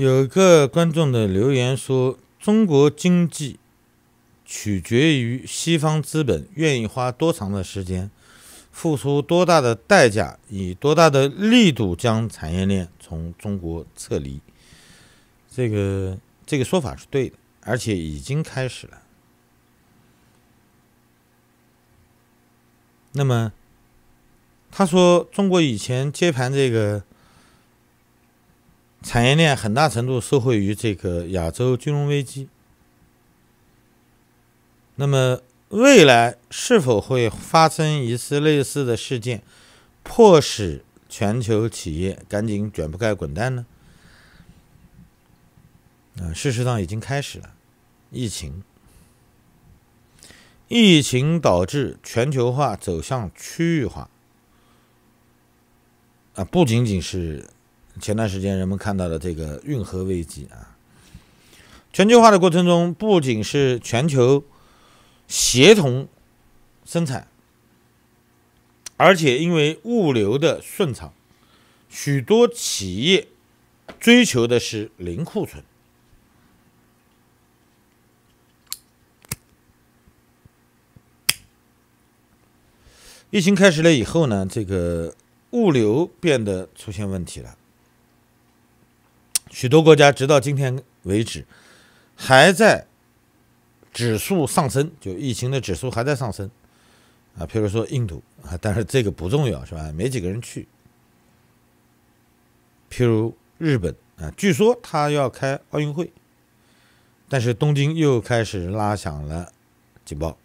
有个观众的留言说：“中国经济取决于西方资本愿意花多长的时间，付出多大的代价，以多大的力度将产业链从中国撤离。”这个这个说法是对的，而且已经开始了。那么，他说：“中国以前接盘这个。”产业链很大程度受惠于这个亚洲金融危机。那么，未来是否会发生一次类似的事件，迫使全球企业赶紧卷铺盖滚蛋呢？啊，事实上已经开始了。疫情，疫情导致全球化走向区域化。啊，不仅仅是。前段时间人们看到的这个运河危机啊，全球化的过程中不仅是全球协同生产，而且因为物流的顺畅，许多企业追求的是零库存。疫情开始了以后呢，这个物流变得出现问题了。许多国家直到今天为止还在指数上升，就疫情的指数还在上升，啊，譬如说印度啊，但是这个不重要是吧？没几个人去。譬如日本啊，据说他要开奥运会，但是东京又开始拉响了警报。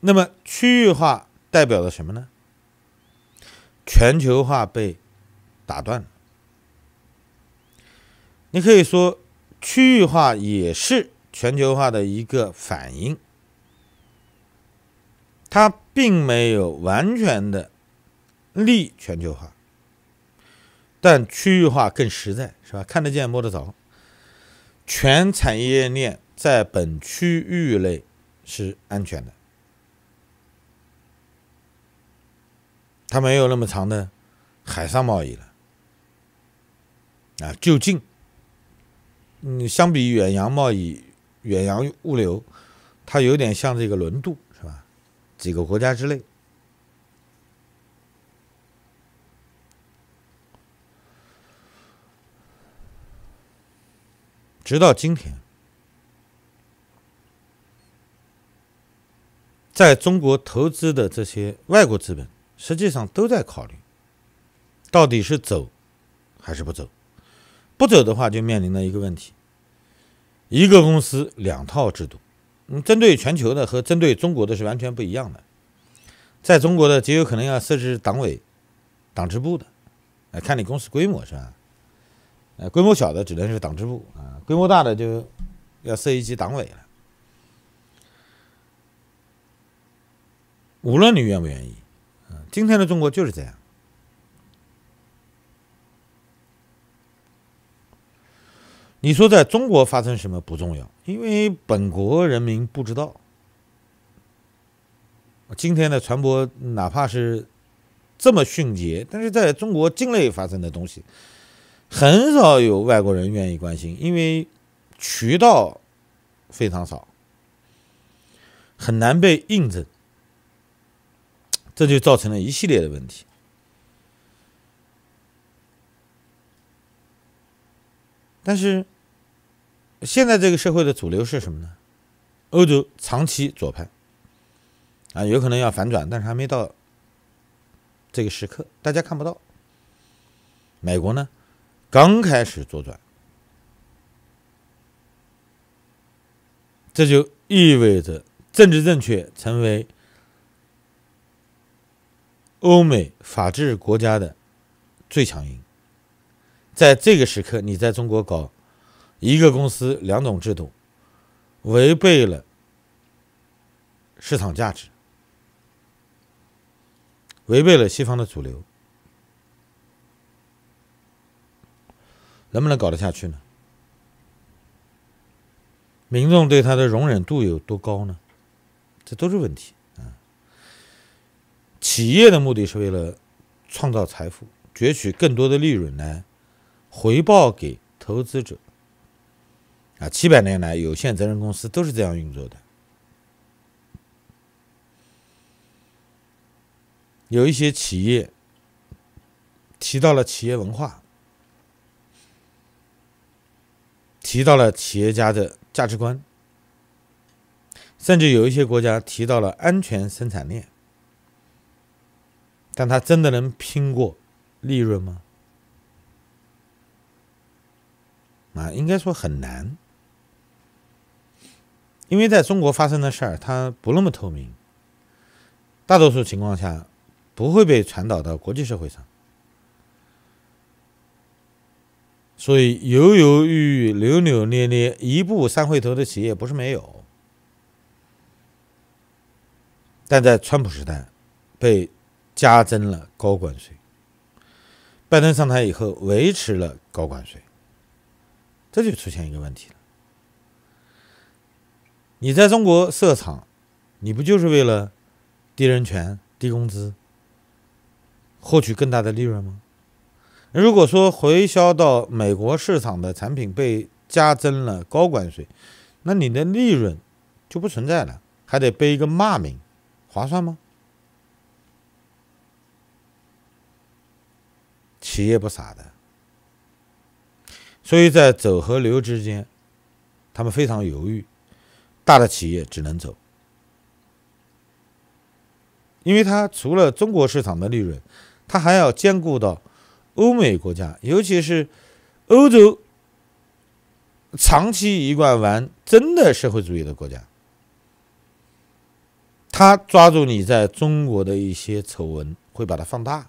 那么区域化代表了什么呢？全球化被打断，你可以说区域化也是全球化的一个反应，它并没有完全的利全球化，但区域化更实在，是吧？看得见摸得着，全产业链在本区域内是安全的。它没有那么长的海上贸易了，啊，就近，嗯，相比远洋贸易、远洋物流，它有点像这个轮渡，是吧？几个国家之内，直到今天，在中国投资的这些外国资本。实际上都在考虑，到底是走还是不走？不走的话，就面临了一个问题：一个公司两套制度，嗯，针对全球的和针对中国的，是完全不一样的。在中国的，极有可能要设置党委、党支部的，哎，看你公司规模是吧？呃，规模小的只能是党支部啊，规模大的就要设一级党委了。无论你愿不愿意。今天的中国就是这样。你说在中国发生什么不重要，因为本国人民不知道。今天的传播哪怕是这么迅捷，但是在中国境内发生的东西，很少有外国人愿意关心，因为渠道非常少，很难被印证。这就造成了一系列的问题。但是，现在这个社会的主流是什么呢？欧洲长期左派，啊，有可能要反转，但是还没到这个时刻，大家看不到。美国呢，刚开始左转，这就意味着政治正确成为。欧美法治国家的最强音，在这个时刻，你在中国搞一个公司两种制度，违背了市场价值，违背了西方的主流，能不能搞得下去呢？民众对他的容忍度有多高呢？这都是问题。企业的目的是为了创造财富，攫取更多的利润来回报给投资者。啊，七百年来，有限责任公司都是这样运作的。有一些企业提到了企业文化，提到了企业家的价值观，甚至有一些国家提到了安全生产链。但它真的能拼过利润吗？啊，应该说很难，因为在中国发生的事儿，它不那么透明，大多数情况下不会被传导到国际社会上，所以犹犹豫豫、扭扭捏捏、一步三回头的企业不是没有，但在川普时代被。加征了高关税，拜登上台以后维持了高关税，这就出现一个问题了。你在中国设厂，你不就是为了低人权、低工资，获取更大的利润吗？如果说回销到美国市场的产品被加征了高关税，那你的利润就不存在了，还得背一个骂名，划算吗？企业不傻的，所以在走和留之间，他们非常犹豫。大的企业只能走，因为它除了中国市场的利润，它还要兼顾到欧美国家，尤其是欧洲长期一贯玩真的社会主义的国家，他抓住你在中国的一些丑闻，会把它放大。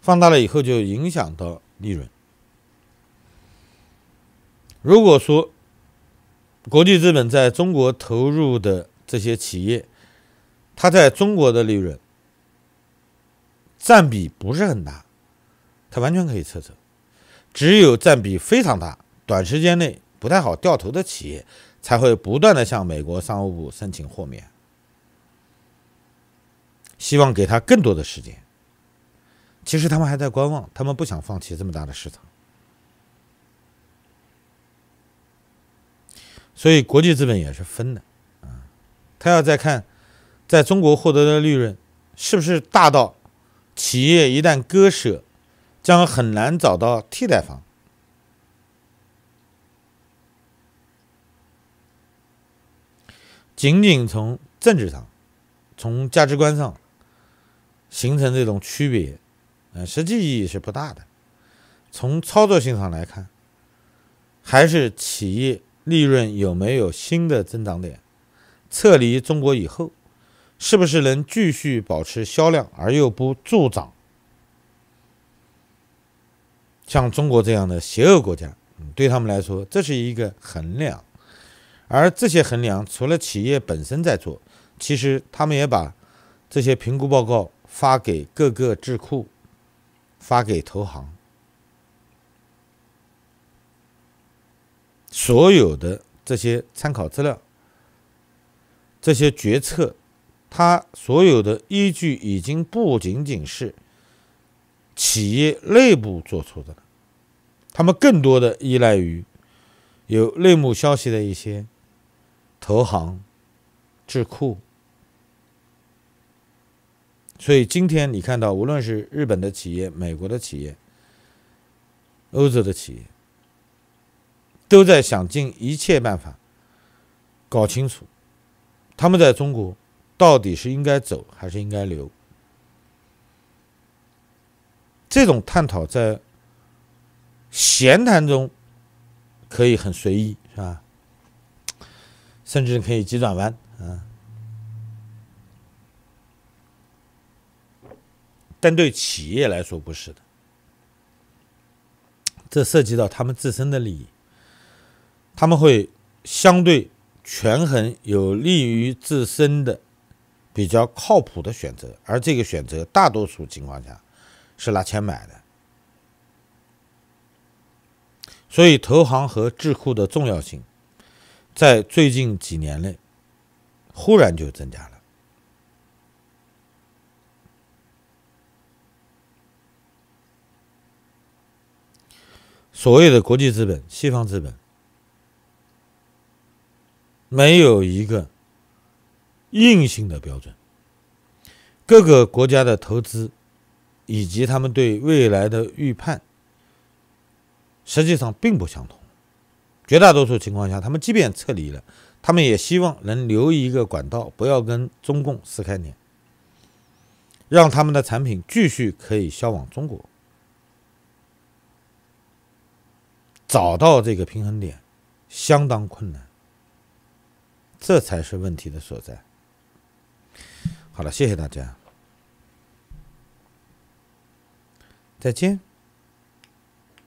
放大了以后就影响到利润。如果说国际资本在中国投入的这些企业，它在中国的利润占比不是很大，它完全可以撤走。只有占比非常大、短时间内不太好掉头的企业，才会不断的向美国商务部申请豁免，希望给他更多的时间。其实他们还在观望，他们不想放弃这么大的市场，所以国际资本也是分的，啊，他要再看，在中国获得的利润是不是大到企业一旦割舍，将很难找到替代方。仅仅从政治上，从价值观上，形成这种区别。呃，实际意义是不大的。从操作性上来看，还是企业利润有没有新的增长点。撤离中国以后，是不是能继续保持销量，而又不助长像中国这样的邪恶国家？对他们来说，这是一个衡量。而这些衡量，除了企业本身在做，其实他们也把这些评估报告发给各个智库。发给投行，所有的这些参考资料、这些决策，它所有的依据已经不仅仅是企业内部做出的了，他们更多的依赖于有内幕消息的一些投行、智库。所以今天你看到，无论是日本的企业、美国的企业、欧洲的企业，都在想尽一切办法搞清楚，他们在中国到底是应该走还是应该留。这种探讨在闲谈中可以很随意，是吧？甚至可以急转弯，啊。但对企业来说不是的，这涉及到他们自身的利益，他们会相对权衡有利于自身的比较靠谱的选择，而这个选择大多数情况下是拿钱买的，所以投行和智库的重要性在最近几年内忽然就增加了。所谓的国际资本、西方资本，没有一个硬性的标准。各个国家的投资以及他们对未来的预判，实际上并不相同。绝大多数情况下，他们即便撤离了，他们也希望能留一个管道，不要跟中共撕开脸，让他们的产品继续可以销往中国。找到这个平衡点，相当困难。这才是问题的所在。好了，谢谢大家，再见。